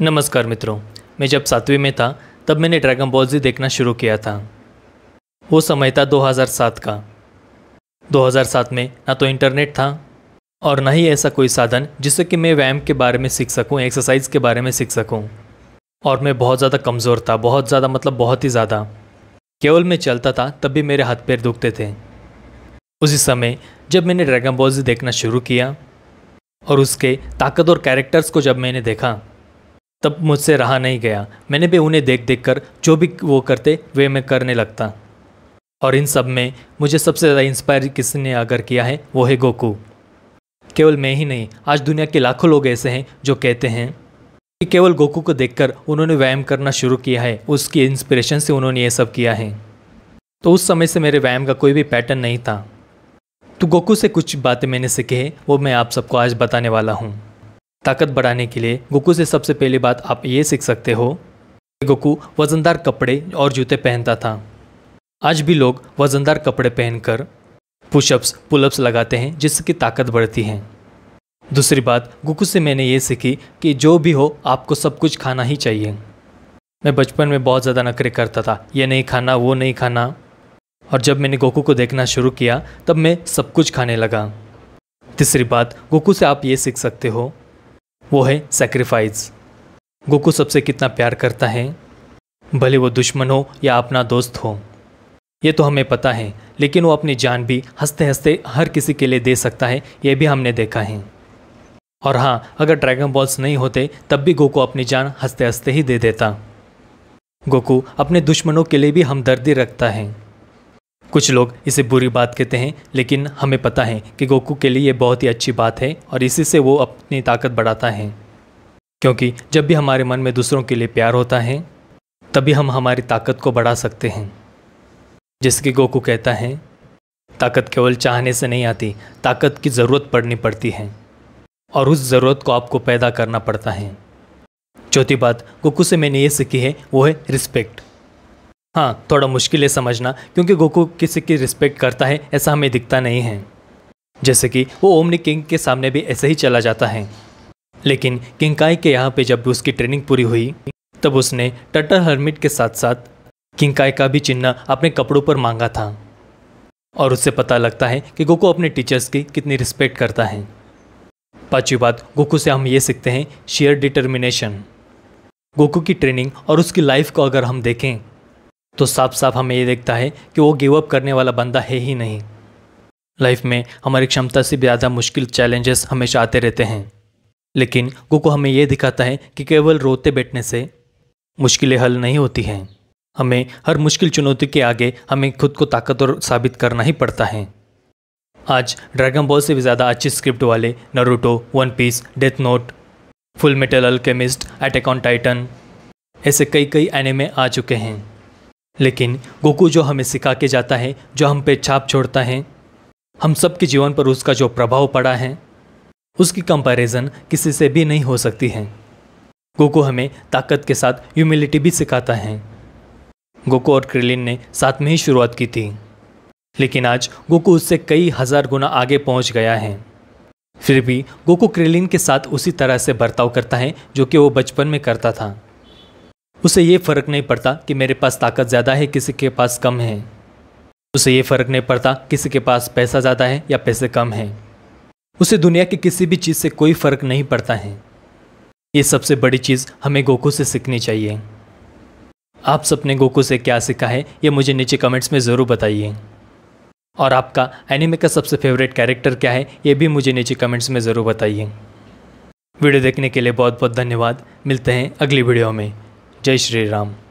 नमस्कार मित्रों मैं जब सातवीं में था तब मैंने ड्रैगन बॉल जी देखना शुरू किया था वो समय था 2007 का 2007 में ना तो इंटरनेट था और ना ही ऐसा कोई साधन जिससे कि मैं व्यायाम के बारे में सीख सकूं एक्सरसाइज के बारे में सीख सकूं और मैं बहुत ज़्यादा कमज़ोर था बहुत ज़्यादा मतलब बहुत ही ज़्यादा केवल मैं चलता था तब भी मेरे हाथ पैर दुखते थे उसी समय जब मैंने ड्रैगन बॉल जी देखना शुरू किया और उसके ताकत और कैरेक्टर्स को जब मैंने देखा तब मुझसे रहा नहीं गया मैंने भी उन्हें देख देख कर जो भी वो करते वे मैं करने लगता और इन सब में मुझे सबसे ज़्यादा इंस्पायर किसने अगर किया है वो है गोकू केवल मैं ही नहीं आज दुनिया के लाखों लोग ऐसे हैं जो कहते हैं कि केवल गोकू को देखकर उन्होंने व्यायाम करना शुरू किया है उसकी इंस्पिरेशन से उन्होंने ये सब किया है तो उस समय से मेरे व्यायाम का कोई भी पैटर्न नहीं था तो गोकू से कुछ बातें मैंने सीखी है वो मैं आप सबको आज बताने वाला हूँ ताकत बढ़ाने के लिए गोकू से सबसे पहली बात आप ये सीख सकते हो गोकू वज़नदार कपड़े और जूते पहनता था आज भी लोग वज़नदार कपड़े पहनकर पुशअप्स पुलअप्स लगाते हैं जिसकी ताकत बढ़ती है दूसरी बात गुकू से मैंने ये सीखी कि जो भी हो आपको सब कुछ खाना ही चाहिए मैं बचपन में बहुत ज़्यादा नखरे करता था ये नहीं खाना वो नहीं खाना और जब मैंने गोकू को देखना शुरू किया तब मैं सब कुछ खाने लगा तीसरी बात गोकू से आप ये सीख सकते हो वो है सेक्रीफाइस गोकू सबसे कितना प्यार करता है भले वो दुश्मन हो या अपना दोस्त हो ये तो हमें पता है लेकिन वो अपनी जान भी हंसते हंसते हर किसी के लिए दे सकता है ये भी हमने देखा है और हाँ अगर ड्रैगन बॉल्स नहीं होते तब भी गोकू अपनी जान हंसते हंसते ही दे देता गोकू अपने दुश्मनों के लिए भी हमदर्दी रखता है कुछ लोग इसे बुरी बात कहते हैं लेकिन हमें पता है कि गोकू के लिए ये बहुत ही अच्छी बात है और इसी से वो अपनी ताकत बढ़ाता है क्योंकि जब भी हमारे मन में दूसरों के लिए प्यार होता है तभी हम हमारी ताकत को बढ़ा सकते हैं जिसकी गोकू कहता है ताकत केवल चाहने से नहीं आती ताकत की ज़रूरत पड़नी पड़ती है और उस ज़रूरत को आपको पैदा करना पड़ता है चौथी बात गोकू से मैंने ये सीखी है वो है रिस्पेक्ट हाँ थोड़ा मुश्किल है समझना क्योंकि गोकू किसी की रिस्पेक्ट करता है ऐसा हमें दिखता नहीं है जैसे कि वो ओमनी किंग के सामने भी ऐसे ही चला जाता है लेकिन किंकाई के यहाँ पे जब भी उसकी ट्रेनिंग पूरी हुई तब उसने टटर हर्मिट के साथ साथ किंकाई का भी चिन्ह अपने कपड़ों पर मांगा था और उससे पता लगता है कि गोकू अपने टीचर्स की कितनी रिस्पेक्ट करता है पांचवी बात गोकू से हम ये सीखते हैं शेयर डिटर्मिनेशन गोकू की ट्रेनिंग और उसकी लाइफ को अगर हम देखें तो साफ साफ हमें ये देखता है कि वो गिव अप करने वाला बंदा है ही नहीं लाइफ में हमारी क्षमता से ज़्यादा मुश्किल चैलेंजेस हमेशा आते रहते हैं लेकिन गोको हमें यह दिखाता है कि केवल रोते बैठने से मुश्किलें हल नहीं होती हैं हमें हर मुश्किल चुनौती के आगे हमें खुद को ताकतवर साबित करना ही पड़ता है आज ड्रैगन बॉल से भी ज़्यादा अच्छी स्क्रिप्ट वाले Naruto One Piece Death Note Full Metal Alchemist Attack on Titan ऐसे कई कई एनिमे आ चुके हैं लेकिन गोकू जो हमें सिखा के जाता है जो हम पे छाप छोड़ता है हम सब के जीवन पर उसका जो प्रभाव पड़ा है उसकी कंपैरिजन किसी से भी नहीं हो सकती है गोकू हमें ताकत के साथ ह्यूमिलिटी भी सिखाता है गोकू और क्रिलिन ने साथ में ही शुरुआत की थी लेकिन आज गोकू उससे कई हज़ार गुना आगे पहुंच गया है फिर भी गोकू क्रिलिन के साथ उसी तरह से बर्ताव करता है जो कि वो बचपन में करता था उसे ये फ़र्क नहीं पड़ता कि मेरे पास ताकत ज़्यादा है किसी के पास कम है उसे ये फ़र्क नहीं पड़ता किसी के पास पैसा ज़्यादा है या पैसे कम हैं उसे दुनिया की किसी भी चीज़ से कोई फ़र्क नहीं पड़ता है ये सबसे बड़ी चीज़ हमें गोकू से सीखनी चाहिए आप सबने गोकू से क्या सीखा है ये मुझे नीचे कमेंट्स में ज़रूर बताइए और आपका एनिमे का सबसे फेवरेट कैरेक्टर क्या है ये भी मुझे नीचे कमेंट्स में ज़रूर बताइए वीडियो देखने के लिए बहुत बहुत धन्यवाद मिलते हैं अगली वीडियो में जय श्री राम